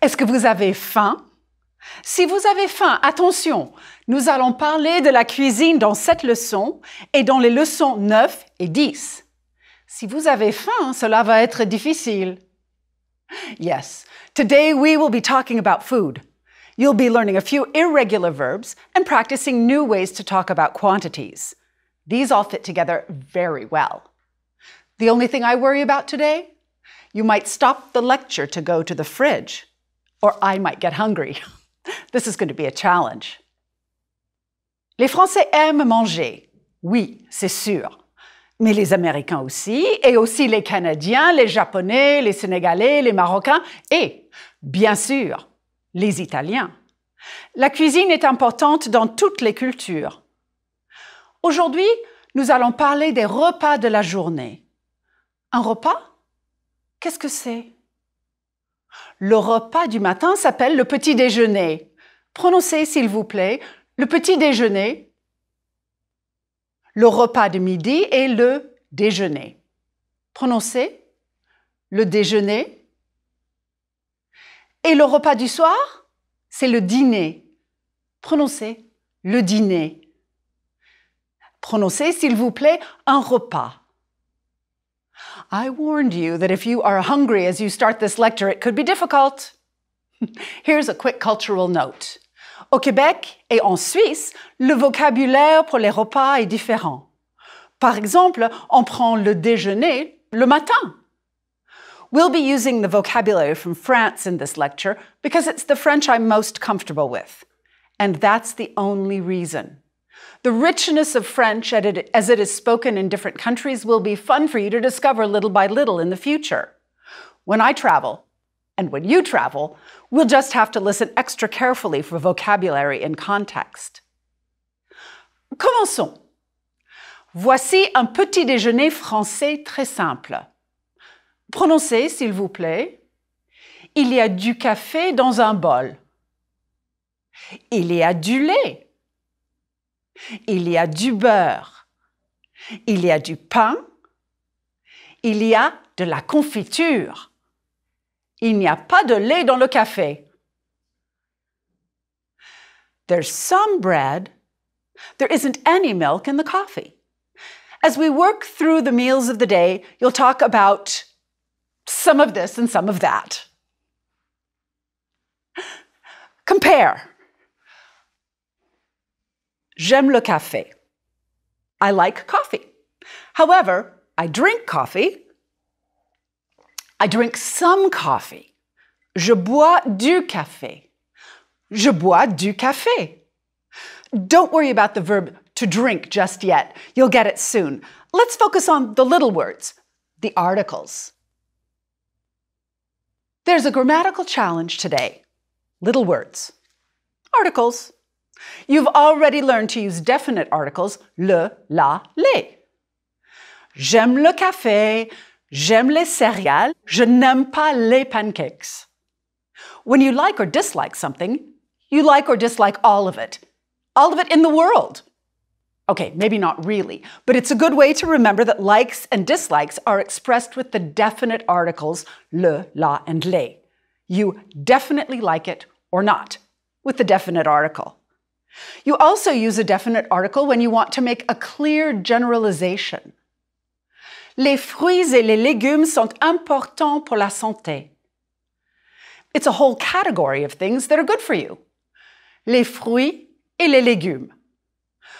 Est-ce que vous avez faim Si vous avez faim, attention, nous allons parler de la cuisine dans cette leçon et dans les leçons 9 et 10. Si vous avez faim, cela va être difficile. Yes, today we will be talking about food. You'll be learning a few irregular verbs and practicing new ways to talk about quantities. These all fit together very well. The only thing I worry about today You might stop the lecture to go to the fridge, or I might get hungry. this is going to be a challenge. Les Français aiment manger. Oui, c'est sûr. Mais les Américains aussi, et aussi les Canadiens, les Japonais, les Sénégalais, les Marocains, et, bien sûr, les Italiens. La cuisine est importante dans toutes les cultures. Aujourd'hui, nous allons parler des repas de la journée. Un repas Qu'est-ce que c'est Le repas du matin s'appelle le petit déjeuner. Prononcez, s'il vous plaît, le petit déjeuner. Le repas de midi est le déjeuner. Prononcez le déjeuner. Et le repas du soir, c'est le dîner. Prononcez le dîner. Prononcez, s'il vous plaît, un repas. I warned you that if you are hungry as you start this lecture, it could be difficult. Here's a quick cultural note. Au Québec et en Suisse, le vocabulaire pour les repas est différent. Par exemple, on prend le déjeuner le matin. We'll be using the vocabulary from France in this lecture because it's the French I'm most comfortable with. And that's the only reason. The richness of French as it is spoken in different countries will be fun for you to discover little by little in the future. When I travel, and when you travel, we'll just have to listen extra carefully for vocabulary and context. Commençons. Voici un petit déjeuner français très simple. Prononcez, s'il vous plaît. Il y a du café dans un bol. Il y a du lait il y a du beurre, il y a du pain, il y a de la confiture. Il n'y a pas de lait dans le café. There's some bread. There isn't any milk in the coffee. As we work through the meals of the day, you'll talk about some of this and some of that. Compare. J'aime le café. I like coffee. However, I drink coffee. I drink some coffee. Je bois du café. Je bois du café. Don't worry about the verb to drink just yet. You'll get it soon. Let's focus on the little words, the articles. There's a grammatical challenge today. Little words. Articles. You've already learned to use definite articles le, la, les. J'aime le café. J'aime les céréales. Je n'aime pas les pancakes. When you like or dislike something, you like or dislike all of it. All of it in the world. Okay, maybe not really, but it's a good way to remember that likes and dislikes are expressed with the definite articles le, la, and les. You definitely like it or not with the definite article. You also use a definite article when you want to make a clear generalization. Les fruits et les légumes sont importants pour la santé. It's a whole category of things that are good for you. Les fruits et les légumes.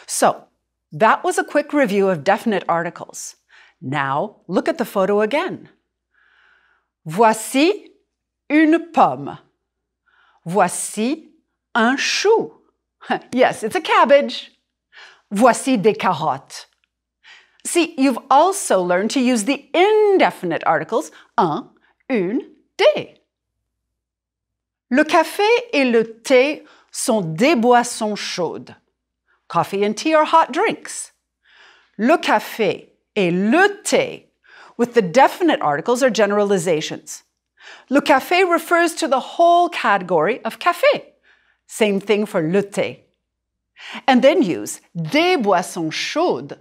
So, that was a quick review of definite articles. Now, look at the photo again. Voici une pomme. Voici un chou. yes, it's a cabbage. Voici des carottes. See, you've also learned to use the indefinite articles un, une, des. Le café et le thé sont des boissons chaudes. Coffee and tea are hot drinks. Le café et le thé with the definite articles are generalizations. Le café refers to the whole category of café. Same thing for le thé. And then use des boissons chaudes,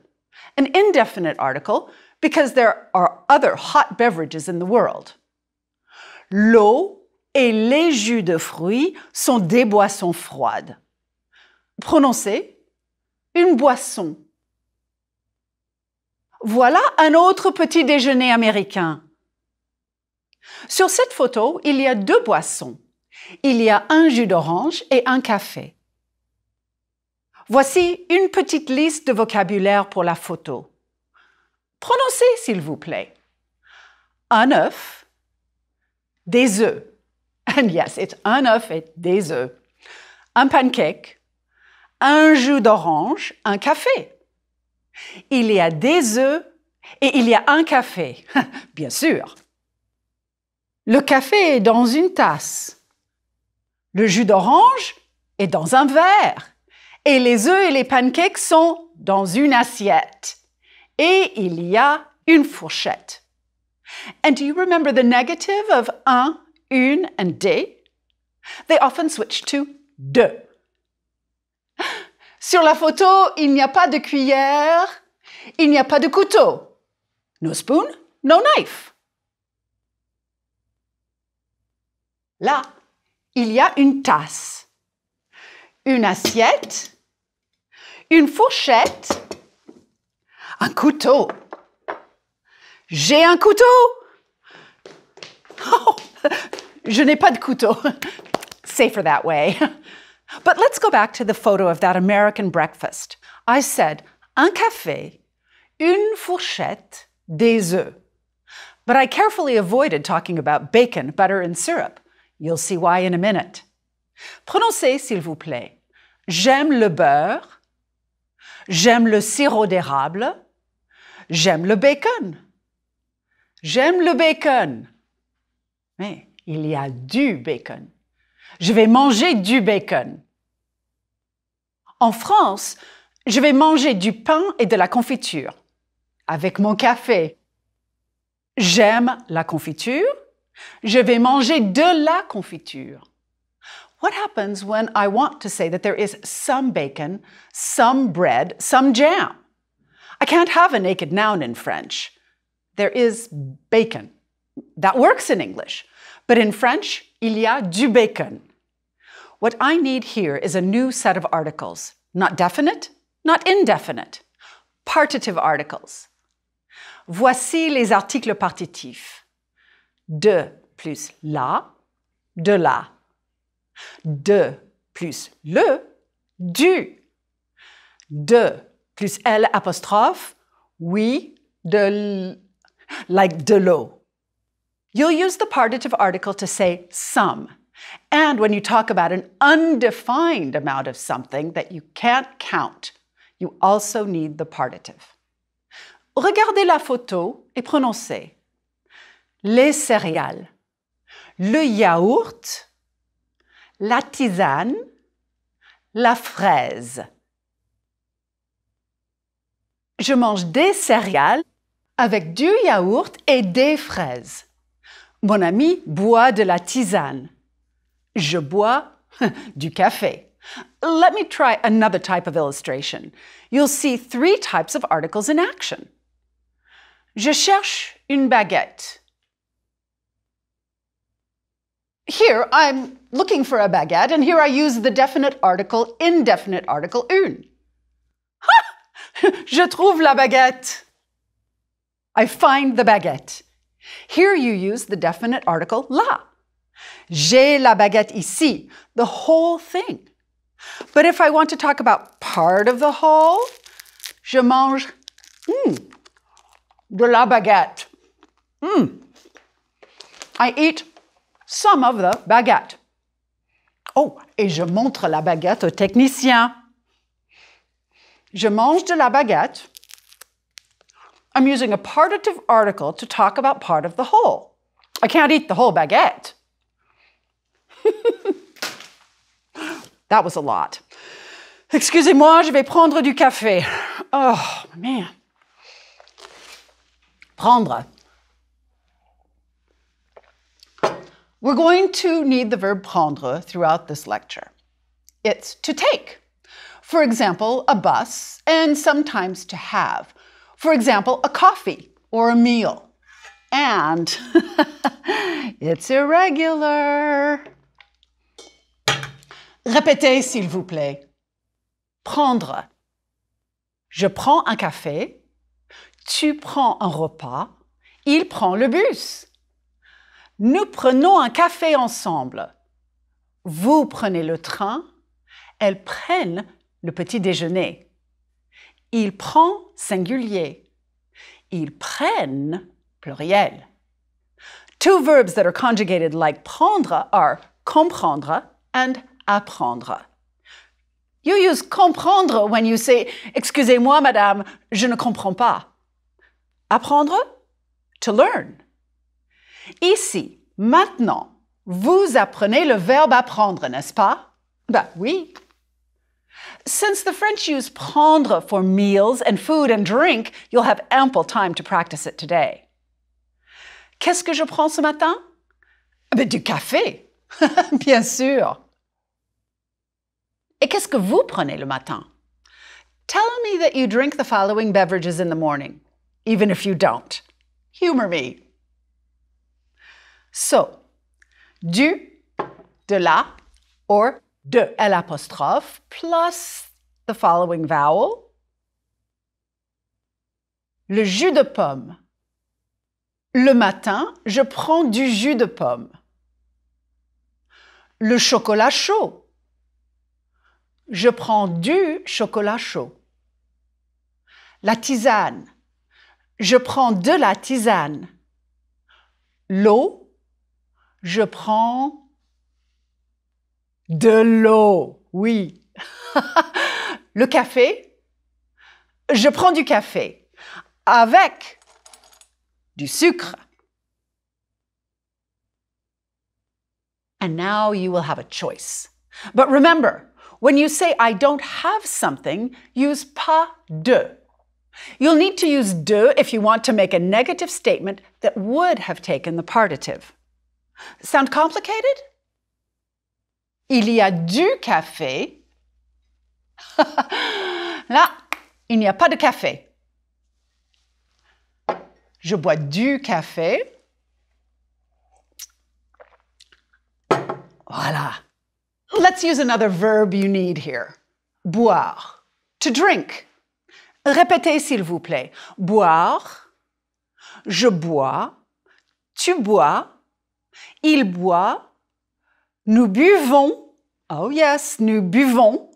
an indefinite article because there are other hot beverages in the world. L'eau et les jus de fruits sont des boissons froides. Prononcez une boisson. Voilà un autre petit déjeuner américain. Sur cette photo, il y a deux boissons il y a un jus d'orange et un café. Voici une petite liste de vocabulaire pour la photo. Prononcez, s'il vous plaît. Un œuf, des œufs. And yes, it's un œuf et des œufs. Un pancake, un jus d'orange, un café. Il y a des œufs et il y a un café, bien sûr. Le café est dans une tasse. Le jus d'orange est dans un verre. Et les œufs et les pancakes sont dans une assiette. Et il y a une fourchette. And do you remember the negative of un, une, and des? They often switch to de. Sur la photo, il n'y a pas de cuillère, il n'y a pas de couteau. No spoon, no knife. Là, il y a une tasse, une assiette, une fourchette, un couteau. J'ai un couteau. Oh, je n'ai pas de couteau. Safer that way. But let's go back to the photo of that American breakfast. I said un café, une fourchette, des œufs. But I carefully avoided talking about bacon, butter, and syrup. You'll see why in a minute. Prononcez, s'il vous plaît. J'aime le beurre. J'aime le sirop d'érable. J'aime le bacon. J'aime le bacon. Mais il y a du bacon. Je vais manger du bacon. En France, je vais manger du pain et de la confiture avec mon café. J'aime la confiture. Je vais manger de la confiture. What happens when I want to say that there is some bacon, some bread, some jam? I can't have a naked noun in French. There is bacon. That works in English. But in French, il y a du bacon. What I need here is a new set of articles. Not definite, not indefinite. Partitive articles. Voici les articles partitifs de plus la, de la. De plus le, du. De plus L apostrophe, oui, de l, like de l'eau. You'll use the partitive article to say some. And when you talk about an undefined amount of something that you can't count, you also need the partitive. Regardez la photo et prononcez. les céréales, le yaourt, la tisane, la fraise. Je mange des céréales avec du yaourt et des fraises. Mon ami boit de la tisane. Je bois du café. Let me try another type of illustration. You'll see three types of articles in action. Je cherche une baguette. Here I'm looking for a baguette, and here I use the definite article, indefinite article, une. Je trouve la baguette. I find the baguette. Here you use the definite article la. J'ai la baguette ici, the whole thing. But if I want to talk about part of the whole, je mange mm, de la baguette. Mm. I eat some of the baguette. Oh, et je montre la baguette au technicien. Je mange de la baguette. I'm using a partitive article to talk about part of the whole. I can't eat the whole baguette. that was a lot. Excusez-moi, je vais prendre du café. Oh, man. Prendre. We're going to need the verb prendre throughout this lecture. It's to take. For example, a bus, and sometimes to have. For example, a coffee or a meal. And it's irregular. Répétez, s'il vous plaît. Prendre. Je prends un café. Tu prends un repas. Il prend le bus. Nous prenons un café ensemble. Vous prenez le train. Elles prennent le petit déjeuner. Il prend singulier. Ils prennent pluriel. Two verbs that are conjugated like prendre are comprendre and apprendre. You use comprendre when you say, Excusez-moi, madame, je ne comprends pas. Apprendre, to learn. Ici, maintenant, vous apprenez le verbe apprendre, n'est-ce pas? Ben oui. Since the French use prendre for meals and food and drink, you'll have ample time to practice it today. Qu'est-ce que je prends ce matin? Ben, du café, bien sûr. Et qu'est-ce que vous prenez le matin? Tell me that you drink the following beverages in the morning, even if you don't. Humor me. So, du, de la, or de l plus the following vowel. Le jus de pomme. Le matin, je prends du jus de pomme. Le chocolat chaud. Je prends du chocolat chaud. La tisane. Je prends de la tisane. L'eau je prends de l'eau. Oui. Le café, je prends du café avec du sucre. And now you will have a choice. But remember, when you say I don't have something, use pas de. You'll need to use de if you want to make a negative statement that would have taken the partitive. Sound complicated? Il y a du café. Là, il n'y a pas de café. Je bois du café. Voilà. Let's use another verb you need here. Boire. To drink. Répétez s'il vous plaît. Boire. Je bois. Tu bois. Il boit. Nous buvons. Oh yes, nous buvons.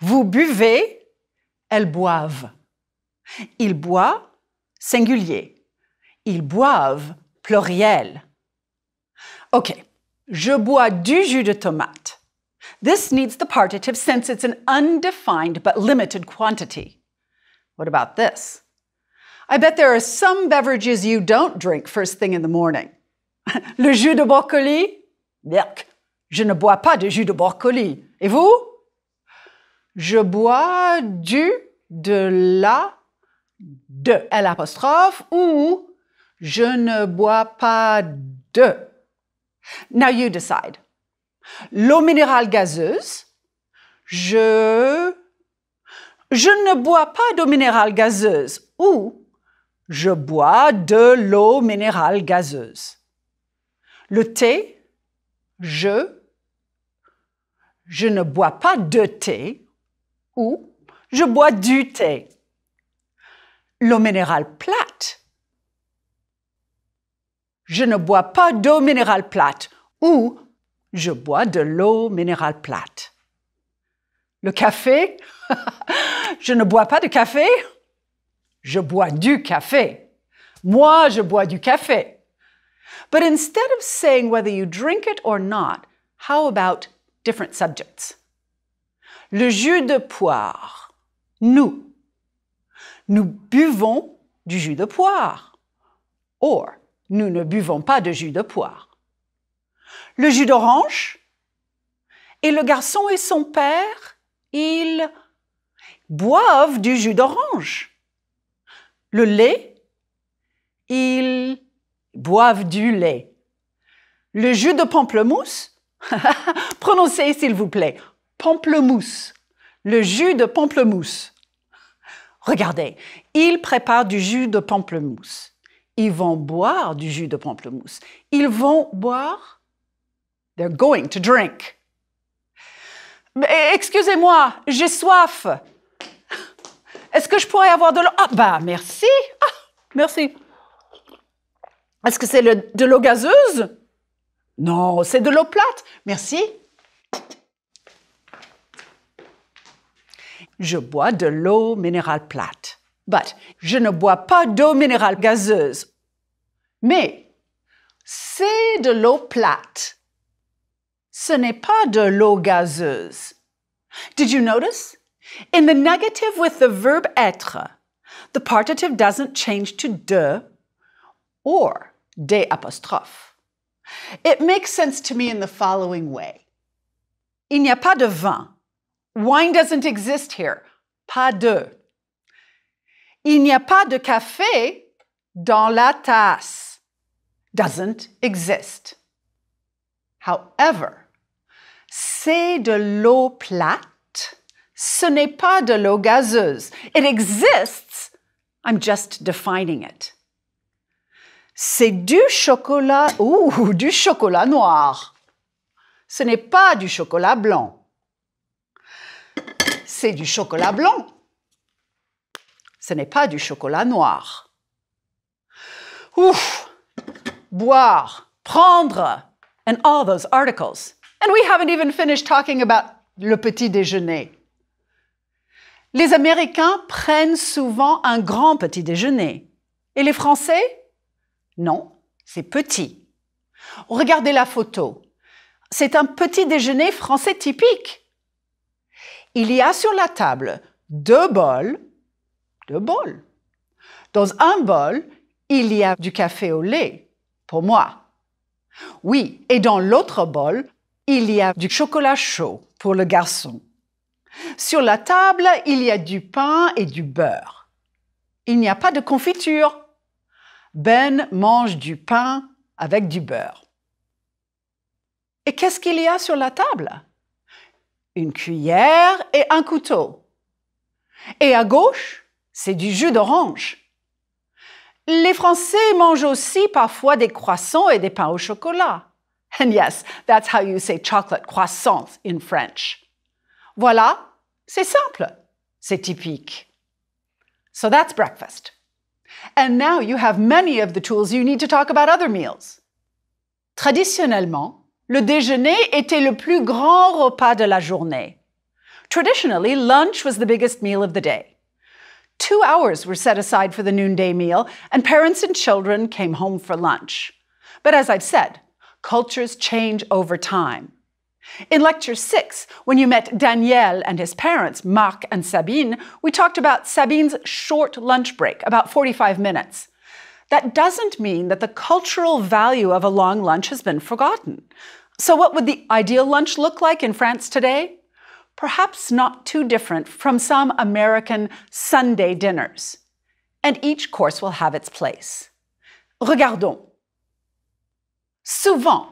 Vous buvez. Elles boivent. Il boit. Singulier. Ils boivent. Pluriel. OK. Je bois du jus de tomate. This needs the partitive since it's an undefined but limited quantity. What about this? I bet there are some beverages you don't drink first thing in the morning. Le jus de brocoli Je ne bois pas de jus de brocoli. Et vous Je bois du, de la, de, l'apostrophe, ou je ne bois pas de. Now you decide. L'eau minérale gazeuse, je, je ne bois pas d'eau minérale gazeuse, ou je bois de l'eau minérale gazeuse. Le thé, je, je ne bois pas de thé ou je bois du thé. L'eau minérale plate, je ne bois pas d'eau minérale plate ou je bois de l'eau minérale plate. Le café, je ne bois pas de café, je bois du café. Moi, je bois du café. But instead of saying whether you drink it or not, how about different subjects? Le jus de poire. Nous. Nous buvons du jus de poire. Or, nous ne buvons pas de jus de poire. Le jus d'orange. Et le garçon et son père, ils boivent du jus d'orange. Le lait, ils boivent du lait. Le jus de pamplemousse, prononcez s'il vous plaît, pamplemousse, le jus de pamplemousse. Regardez, ils préparent du jus de pamplemousse. Ils vont boire du jus de pamplemousse. Ils vont boire. They're going to drink. Excusez-moi, j'ai soif. Est-ce que je pourrais avoir de l'eau Ah, bah, merci. Ah, merci. Est-ce que c'est de l'eau gazeuse Non, c'est de l'eau plate. Merci. Je bois de l'eau minérale plate. But je ne bois pas d'eau minérale gazeuse. Mais c'est de l'eau plate. Ce n'est pas de l'eau gazeuse. Did you notice? In the negative with the verb être, the partitive doesn't change to de or. de apostrophe. It makes sense to me in the following way. Il n'y a pas de vin. Wine doesn't exist here. Pas de. Il n'y a pas de café dans la tasse. Doesn't exist. However, c'est de l'eau plate. Ce n'est pas de l'eau gazeuse. It exists. I'm just defining it. c'est du chocolat ou du chocolat noir. Ce n'est pas du chocolat blanc. C'est du chocolat blanc. Ce n'est pas du chocolat noir. Ouf! Boire, prendre, and all those articles. And we haven't even finished talking about le petit déjeuner. Les Américains prennent souvent un grand petit déjeuner. Et les Français non, c'est petit. Regardez la photo. C'est un petit déjeuner français typique. Il y a sur la table deux bols, deux bols. Dans un bol, il y a du café au lait, pour moi. Oui, et dans l'autre bol, il y a du chocolat chaud pour le garçon. Sur la table, il y a du pain et du beurre. Il n'y a pas de confiture. Ben mange du pain avec du beurre. Et qu'est-ce qu'il y a sur la table Une cuillère et un couteau. Et à gauche, c'est du jus d'orange. Les Français mangent aussi parfois des croissants et des pains au chocolat. And yes, that's how you say chocolate croissant in French. Voilà, c'est simple, c'est typique. So that's breakfast. And now you have many of the tools you need to talk about other meals. Traditionnellement, le déjeuner était le plus grand repas de la journée. Traditionally, lunch was the biggest meal of the day. Two hours were set aside for the noonday meal, and parents and children came home for lunch. But as I've said, cultures change over time. In Lecture 6, when you met Daniel and his parents, Marc and Sabine, we talked about Sabine's short lunch break, about 45 minutes. That doesn't mean that the cultural value of a long lunch has been forgotten. So, what would the ideal lunch look like in France today? Perhaps not too different from some American Sunday dinners. And each course will have its place. Regardons. Souvent,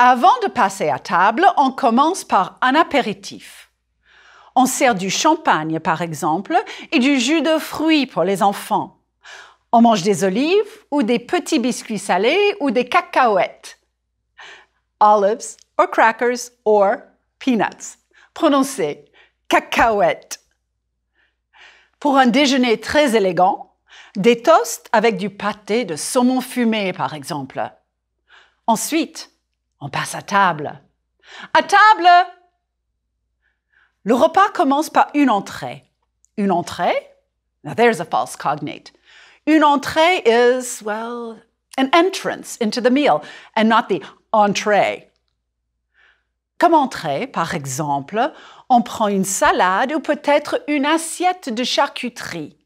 Avant de passer à table, on commence par un apéritif. On sert du champagne, par exemple, et du jus de fruits pour les enfants. On mange des olives ou des petits biscuits salés ou des cacahuètes. Olives or crackers or peanuts. Prononcez cacahuètes. Pour un déjeuner très élégant, des toasts avec du pâté de saumon fumé, par exemple. Ensuite, on passe à table. À table Le repas commence par une entrée. Une entrée Now there's a false cognate. Une entrée is, well, an entrance into the meal and not the entrée. Comme entrée, par exemple, on prend une salade ou peut-être une assiette de charcuterie.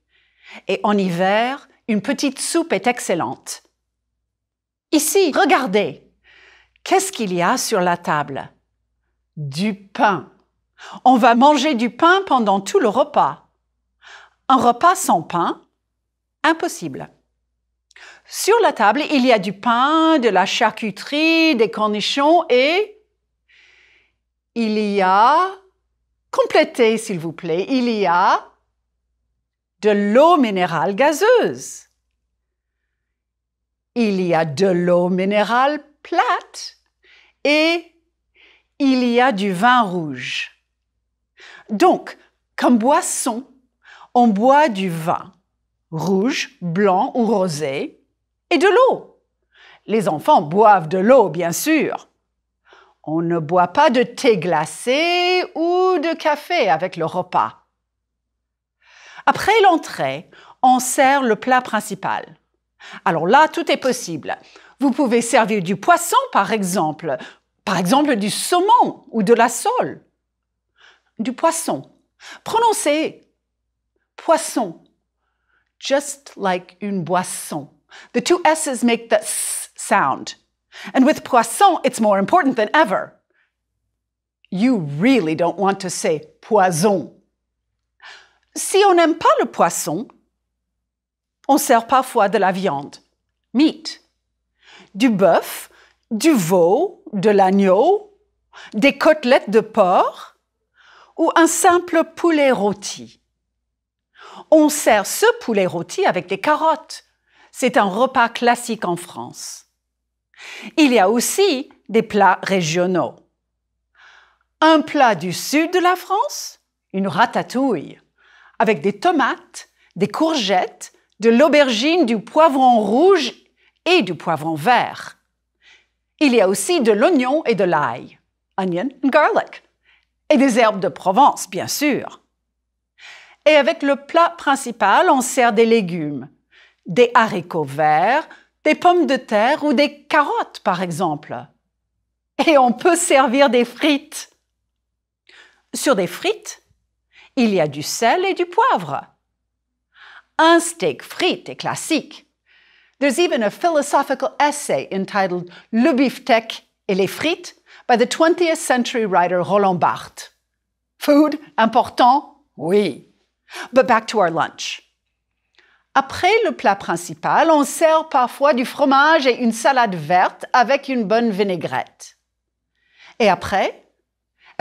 Et en hiver, une petite soupe est excellente. Ici, regardez, Qu'est-ce qu'il y a sur la table Du pain. On va manger du pain pendant tout le repas. Un repas sans pain Impossible. Sur la table, il y a du pain, de la charcuterie, des cornichons et... Il y a... Complétez, s'il vous plaît. Il y a de l'eau minérale gazeuse. Il y a de l'eau minérale plate et il y a du vin rouge. Donc, comme boisson, on boit du vin rouge, blanc ou rosé et de l'eau. Les enfants boivent de l'eau, bien sûr. On ne boit pas de thé glacé ou de café avec le repas. Après l'entrée, on sert le plat principal. Alors là, tout est possible. Vous pouvez servir du poisson, par exemple, par exemple du saumon ou de la sole. Du poisson. Prononcez poisson, just like une boisson. The two S's make the S sound. And with poisson, it's more important than ever. You really don't want to say poison. Si on n'aime pas le poisson, on sert parfois de la viande, meat du bœuf, du veau, de l'agneau, des côtelettes de porc ou un simple poulet rôti. On sert ce poulet rôti avec des carottes. C'est un repas classique en France. Il y a aussi des plats régionaux. Un plat du sud de la France, une ratatouille, avec des tomates, des courgettes, de l'aubergine, du poivron rouge et du poivron vert. Il y a aussi de l'oignon et de l'ail, onion and garlic, et des herbes de Provence, bien sûr. Et avec le plat principal, on sert des légumes, des haricots verts, des pommes de terre ou des carottes, par exemple. Et on peut servir des frites. Sur des frites, il y a du sel et du poivre. Un steak frites est classique, There's even a philosophical essay entitled Le Beefsteak et les frites by the 20th century writer Roland Barthes. Food, important? Oui. But back to our lunch. Après le plat principal, on sert parfois du fromage et une salade verte avec une bonne vinaigrette. Et après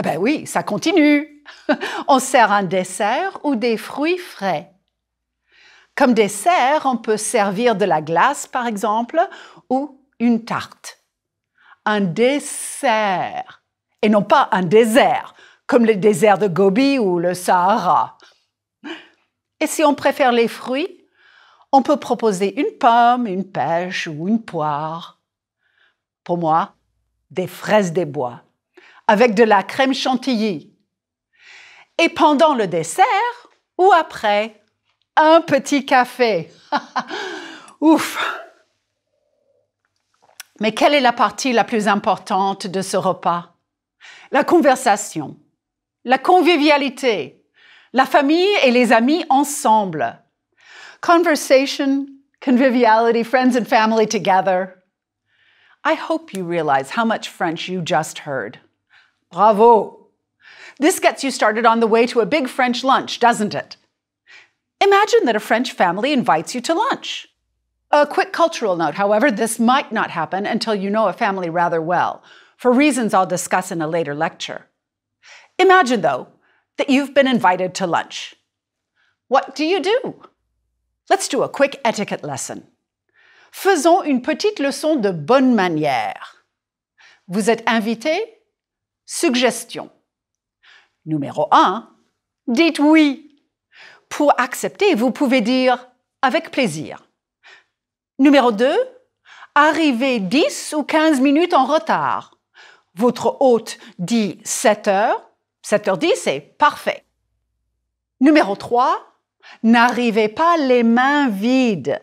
Eh bien oui, ça continue. on sert un dessert ou des fruits frais. Comme dessert, on peut servir de la glace, par exemple, ou une tarte. Un dessert, et non pas un désert, comme le désert de Gobi ou le Sahara. Et si on préfère les fruits, on peut proposer une pomme, une pêche ou une poire. Pour moi, des fraises des bois, avec de la crème chantilly. Et pendant le dessert ou après, un petit café. Ouf. Mais quelle est la partie la plus importante de ce repas La conversation, la convivialité, la famille et les amis ensemble. Conversation, conviviality, friends and family together. I hope you realize how much French you just heard. Bravo! This gets you started on the way to a big French lunch, doesn't it? Imagine that a French family invites you to lunch. A quick cultural note, however, this might not happen until you know a family rather well, for reasons I'll discuss in a later lecture. Imagine, though, that you've been invited to lunch. What do you do? Let's do a quick etiquette lesson. Faisons une petite leçon de bonne manière. Vous êtes invité? Suggestion. Numéro 1. Dites oui. Pour accepter, vous pouvez dire avec plaisir. Numéro 2, arrivez 10 ou 15 minutes en retard. Votre hôte dit 7 heures, 7h10, est parfait. Numéro 3, n'arrivez pas les mains vides.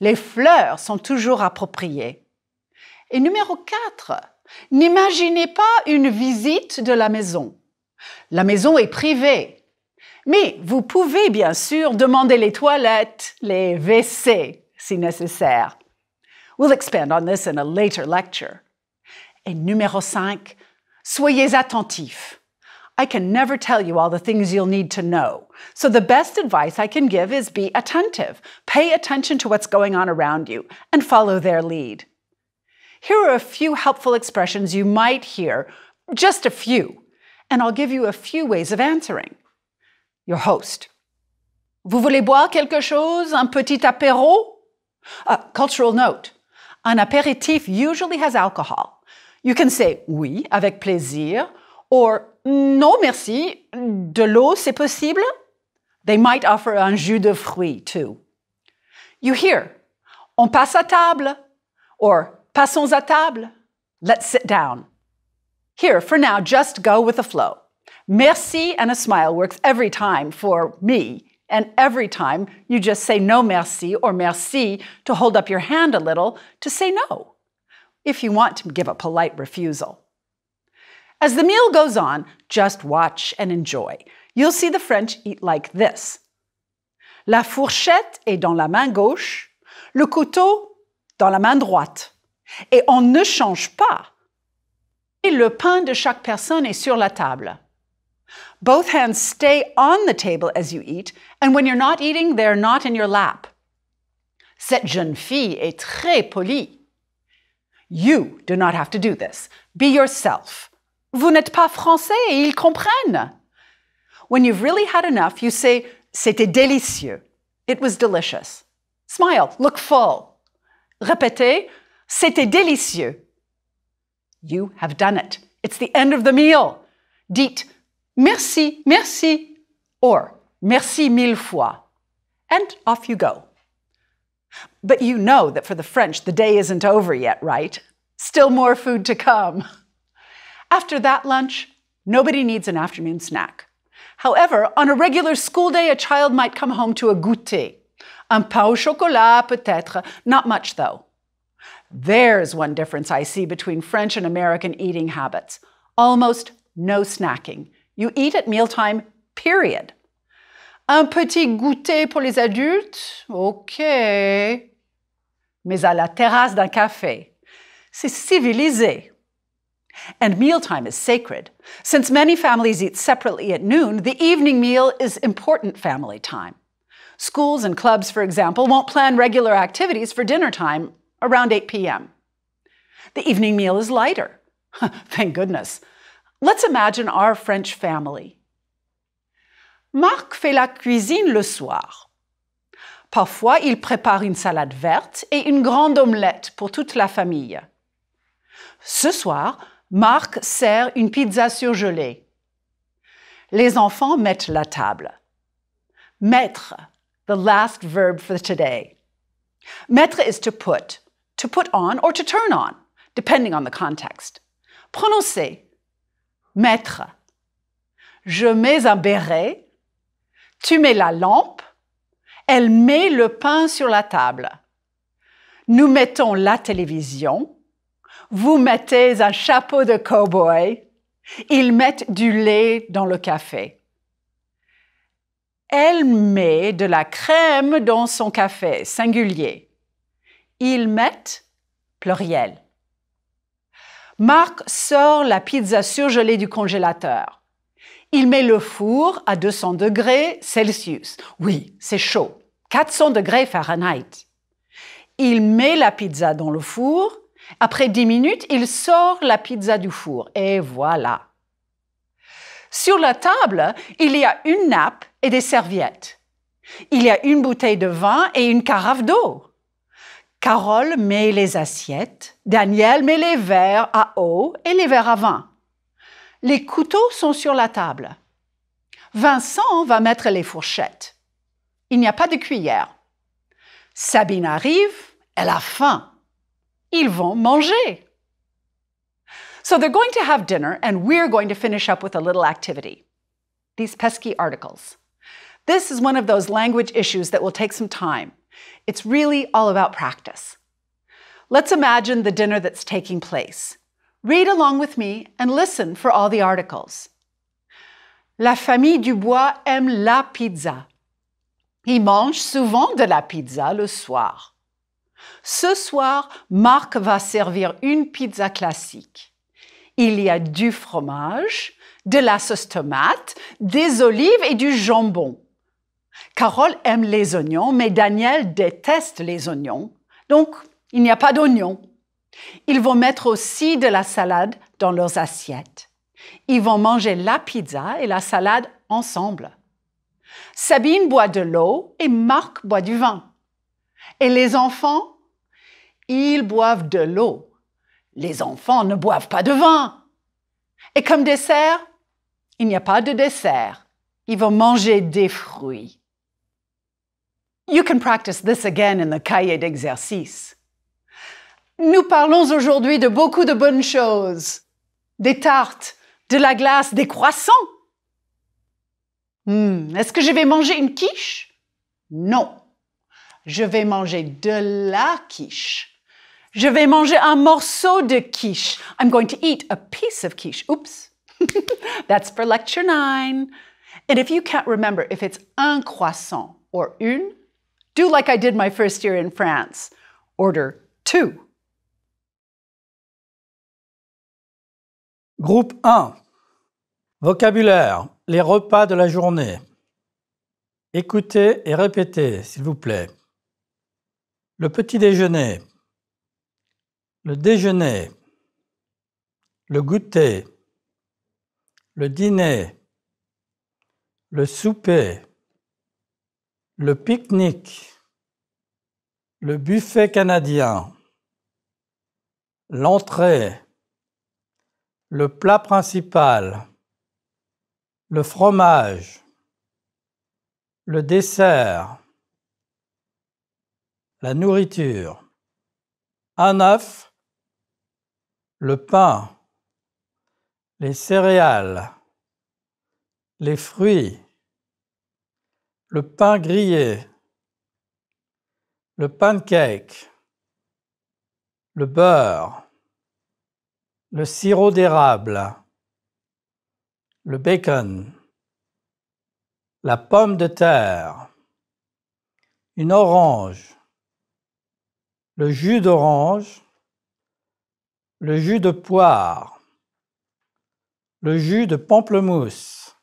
Les fleurs sont toujours appropriées. Et numéro 4, n'imaginez pas une visite de la maison. La maison est privée. Mais vous pouvez bien sûr demander les toilettes, les WC, si nécessaire. We'll expand on this in a later lecture. Et numéro 5, soyez attentifs. I can never tell you all the things you'll need to know. So the best advice I can give is be attentive. Pay attention to what's going on around you and follow their lead. Here are a few helpful expressions you might hear, just a few, and I'll give you a few ways of answering your host. Vous voulez boire quelque chose, un petit apéro? Uh, cultural note. An aperitif usually has alcohol. You can say oui, avec plaisir, or non merci, de l'eau c'est possible? They might offer un jus de fruits too. You hear, on passe à table, or passons à table, let's sit down. Here, for now, just go with the flow. Merci and a smile works every time for me. And every time you just say no merci or merci to hold up your hand a little to say no, if you want to give a polite refusal. As the meal goes on, just watch and enjoy. You'll see the French eat like this La fourchette est dans la main gauche, le couteau dans la main droite. Et on ne change pas. Et le pain de chaque personne est sur la table. Both hands stay on the table as you eat, and when you're not eating, they're not in your lap. Cette jeune fille est très polie. You do not have to do this. Be yourself. Vous n'êtes pas français et ils comprennent. When you've really had enough, you say, C'était délicieux. It was delicious. Smile. Look full. Répétez, C'était délicieux. You have done it. It's the end of the meal. Dites, merci, merci, or merci mille fois, and off you go. But you know that for the French, the day isn't over yet, right? Still more food to come. After that lunch, nobody needs an afternoon snack. However, on a regular school day, a child might come home to a goûter. Un pain au chocolat, peut-être, not much though. There's one difference I see between French and American eating habits almost no snacking, you eat at mealtime, period. Un petit goûter pour les adultes? OK. Mais à la terrasse d'un café. C'est civilisé. And mealtime is sacred. Since many families eat separately at noon, the evening meal is important family time. Schools and clubs, for example, won't plan regular activities for dinner time around 8 p.m. The evening meal is lighter. Thank goodness. Let's imagine our French family. Marc fait la cuisine le soir. Parfois, il prépare une salade verte et une grande omelette pour toute la famille. Ce soir, Marc sert une pizza surgelée. Les enfants mettent la table. Mettre, the last verb for today. Mettre is to put, to put on or to turn on, depending on the context. Prononcer, maître. Je mets un béret, tu mets la lampe, elle met le pain sur la table. Nous mettons la télévision, vous mettez un chapeau de cowboy, ils mettent du lait dans le café. Elle met de la crème dans son café, singulier. Ils mettent, pluriel. Marc sort la pizza surgelée du congélateur. Il met le four à 200 degrés Celsius. Oui, c'est chaud. 400 degrés Fahrenheit. Il met la pizza dans le four. Après 10 minutes, il sort la pizza du four. Et voilà. Sur la table, il y a une nappe et des serviettes. Il y a une bouteille de vin et une carafe d'eau. Carole met les assiettes, Daniel met les verres à eau et les verres à vin. Les couteaux sont sur la table. Vincent va mettre les fourchettes. Il n'y a pas de cuillère. Sabine arrive, elle a faim. Ils vont manger. So they're going to have dinner and we're going to finish up with a little activity. These pesky articles. This is one of those language issues that will take some time. It's really all about practice. Let's imagine the dinner that's taking place. Read along with me and listen for all the articles. La famille Dubois aime la pizza. Il mange souvent de la pizza le soir. Ce soir, Marc va servir une pizza classique. Il y a du fromage, de la sauce tomate, des olives et du jambon. Carole aime les oignons, mais Daniel déteste les oignons, donc il n'y a pas d'oignons. Ils vont mettre aussi de la salade dans leurs assiettes. Ils vont manger la pizza et la salade ensemble. Sabine boit de l'eau et Marc boit du vin. Et les enfants, ils boivent de l'eau. Les enfants ne boivent pas de vin. Et comme dessert, il n'y a pas de dessert. Ils vont manger des fruits. You can practice this again in the cahier d'exercice. Nous parlons aujourd'hui de beaucoup de bonnes choses. Des tartes, de la glace, des croissants. Hmm, Est-ce que je vais manger une quiche? Non. Je vais manger de la quiche. Je vais manger un morceau de quiche. I'm going to eat a piece of quiche. Oops. That's for lecture nine. And if you can't remember if it's un croissant or une, Do like I did my first year in France. Order two. Groupe 1. Vocabulaire. Les repas de la journée. Écoutez et répétez, s'il vous plaît. Le petit déjeuner. Le déjeuner. Le goûter. Le dîner. Le souper le pique-nique, le buffet canadien, l'entrée, le plat principal, le fromage, le dessert, la nourriture, un œuf, le pain, les céréales, les fruits, le pain grillé, le pancake, le beurre, le sirop d'érable, le bacon, la pomme de terre, une orange, le jus d'orange, le jus de poire, le jus de pamplemousse,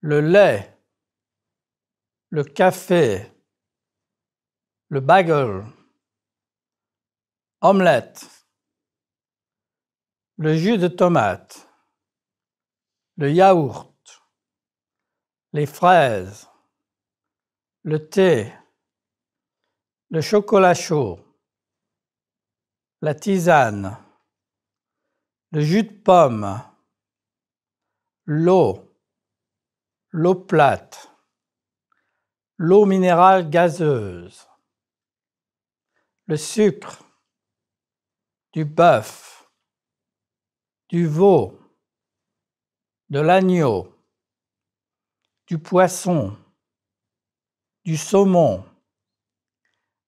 le lait, le café, le bagel, omelette, le jus de tomate, le yaourt, les fraises, le thé, le chocolat chaud, la tisane, le jus de pomme, l'eau, l'eau plate l'eau minérale gazeuse, le sucre, du bœuf, du veau, de l'agneau, du poisson, du saumon,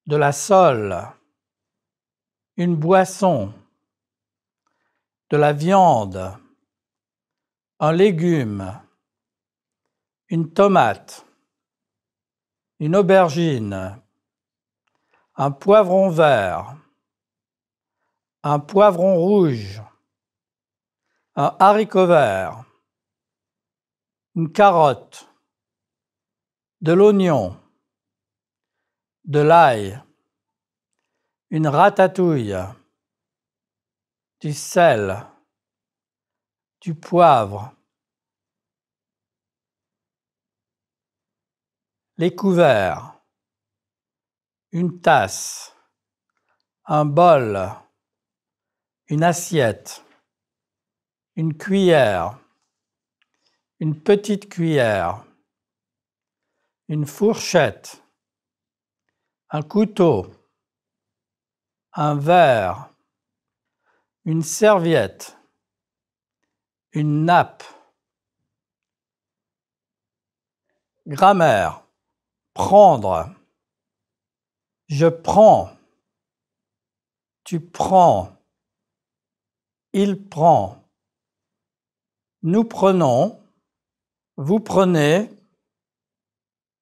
de la sole, une boisson, de la viande, un légume, une tomate, une aubergine, un poivron vert, un poivron rouge, un haricot vert, une carotte, de l'oignon, de l'ail, une ratatouille, du sel, du poivre, les couverts, une tasse, un bol, une assiette, une cuillère, une petite cuillère, une fourchette, un couteau, un verre, une serviette, une nappe. Grammaire prendre. Je prends. Tu prends. Il prend. Nous prenons. Vous prenez.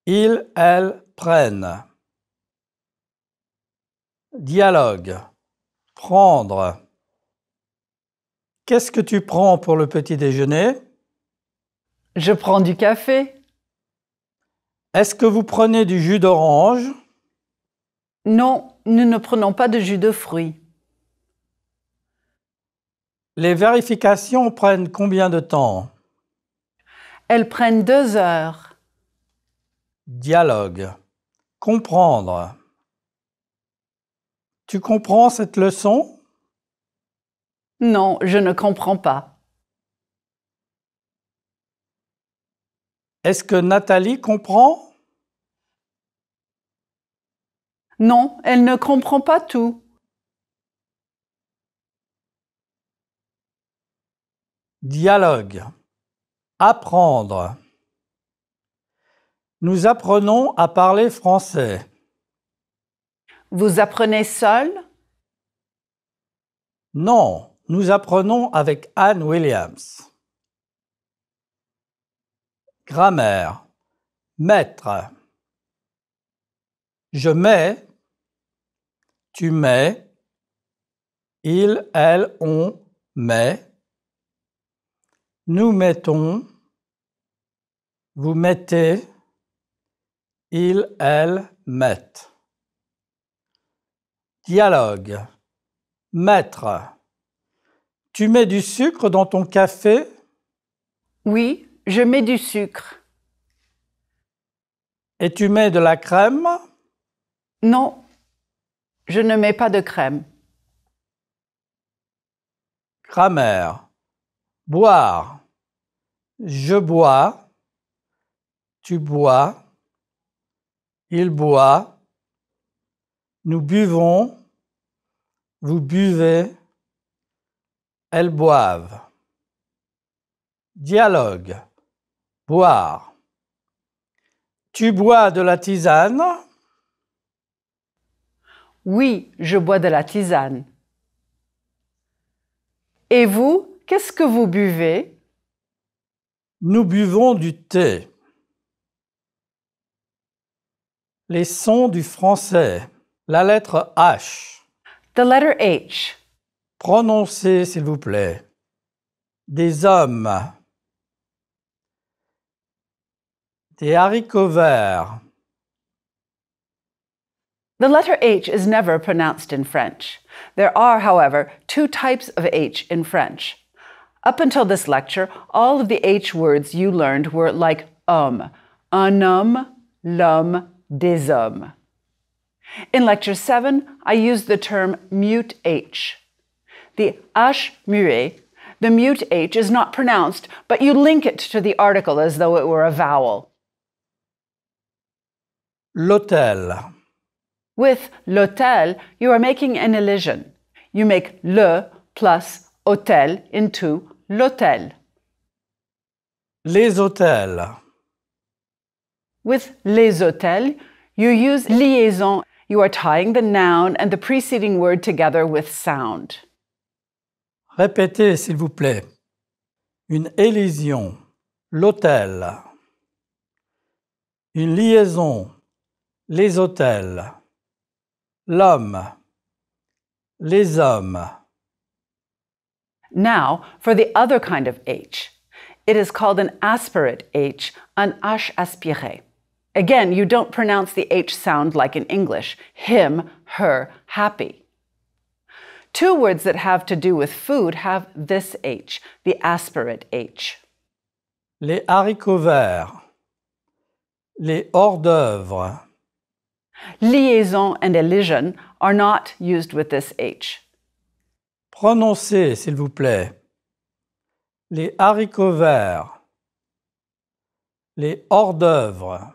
Ils, elles prennent. Dialogue. Prendre. Qu'est-ce que tu prends pour le petit déjeuner Je prends du café. Est-ce que vous prenez du jus d'orange Non, nous ne prenons pas de jus de fruits. Les vérifications prennent combien de temps Elles prennent deux heures. Dialogue. Comprendre. Tu comprends cette leçon Non, je ne comprends pas. Est-ce que Nathalie comprend Non, elle ne comprend pas tout. Dialogue. Apprendre. Nous apprenons à parler français. Vous apprenez seul Non, nous apprenons avec Anne Williams. Grammaire. Mettre. Je mets. Tu mets. Il, elle, on met. Nous mettons. Vous mettez. Ils, elles mettent. Dialogue. Maître. Tu mets du sucre dans ton café Oui, je mets du sucre. Et tu mets de la crème Non, je ne mets pas de crème. Cramer. Boire. Je bois. Tu bois. Il boit. Nous buvons. Vous buvez. Elles boivent. Dialogue. Boire. Tu bois de la tisane Oui, je bois de la tisane. Et vous, qu'est-ce que vous buvez Nous buvons du thé. Les sons du français. La lettre H. The letter H. Prononcez, s'il vous plaît. Des hommes. Des haricots verts. The letter H is never pronounced in French. There are, however, two types of H in French. Up until this lecture, all of the H words you learned were like um, un homme, l'homme, des hommes. In lecture 7, I used the term mute H. The H muet, the mute H is not pronounced, but you link it to the article as though it were a vowel. l'hôtel. With l'hôtel, you are making an elision. You make le plus hôtel into l'hôtel. Les hôtels. With les hôtels, you use liaison. You are tying the noun and the preceding word together with sound. Répétez, s'il vous plaît. Une élision, l'hôtel. Une liaison, les hôtels, l'homme, les hommes. Now, for the other kind of H. It is called an aspirate H, an H aspiré. Again, you don't pronounce the H sound like in English him, her, happy. Two words that have to do with food have this H, the aspirate H. Les haricots verts, les hors d'oeuvres. Liaison and elision are not used with this H. Prononcez, s'il vous plaît, les haricots verts, les hors-d'œuvre.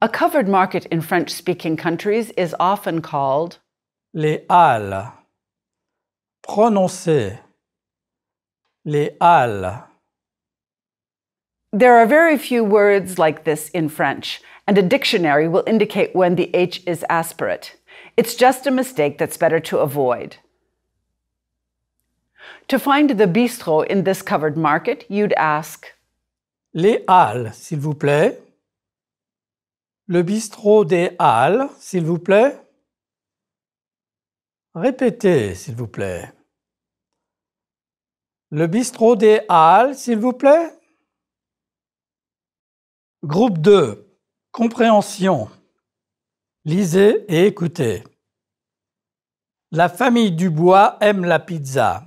A covered market in French speaking countries is often called les halles. Prononcez les halles. There are very few words like this in French, and a dictionary will indicate when the H is aspirate. It's just a mistake that's better to avoid. To find the bistro in this covered market, you'd ask Les Halles, s'il vous plaît. Le Bistro des Halles, s'il vous plaît. Répétez, s'il vous plaît. Le Bistro des Halles, s'il vous plaît. Groupe 2. Compréhension. Lisez et écoutez. La famille Dubois aime la pizza.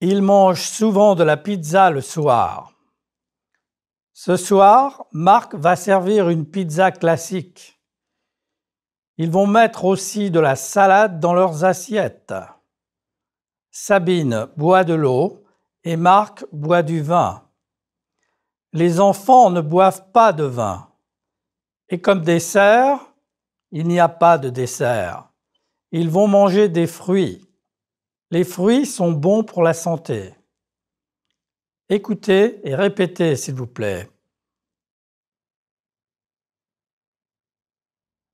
Ils mangent souvent de la pizza le soir. Ce soir, Marc va servir une pizza classique. Ils vont mettre aussi de la salade dans leurs assiettes. Sabine boit de l'eau et Marc boit du vin les enfants ne boivent pas de vin. Et comme dessert, il n'y a pas de dessert. Ils vont manger des fruits. Les fruits sont bons pour la santé. Écoutez et répétez, s'il vous plaît.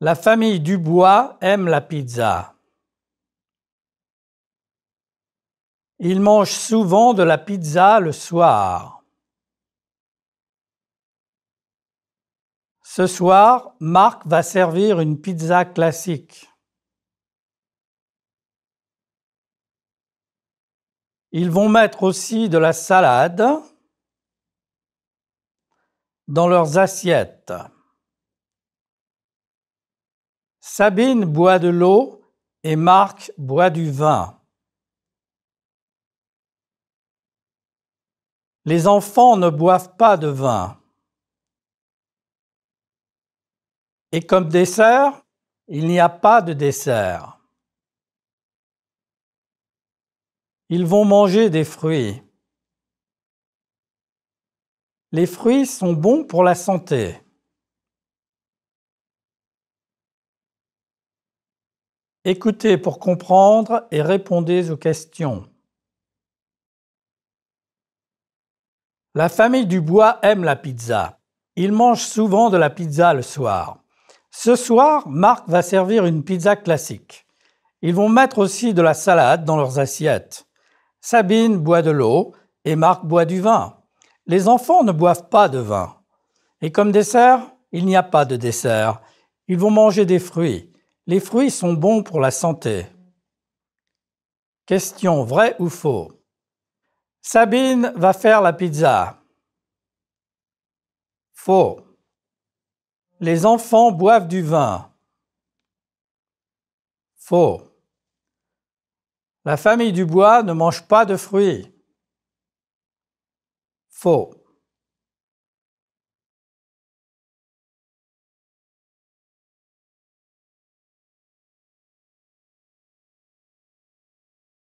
La famille Dubois aime la pizza. Ils mangent souvent de la pizza le soir. Ce soir, Marc va servir une pizza classique. Ils vont mettre aussi de la salade dans leurs assiettes. Sabine boit de l'eau et Marc boit du vin. Les enfants ne boivent pas de vin. Et comme dessert, il n'y a pas de dessert. Ils vont manger des fruits. Les fruits sont bons pour la santé. Écoutez pour comprendre et répondez aux questions. La famille Dubois aime la pizza. Ils mangent souvent de la pizza le soir. Ce soir, Marc va servir une pizza classique. Ils vont mettre aussi de la salade dans leurs assiettes. Sabine boit de l'eau et Marc boit du vin. Les enfants ne boivent pas de vin. Et comme dessert, il n'y a pas de dessert. Ils vont manger des fruits. Les fruits sont bons pour la santé. Question vrai ou faux Sabine va faire la pizza. Faux les enfants boivent du vin. Faux. La famille Dubois ne mange pas de fruits. Faux.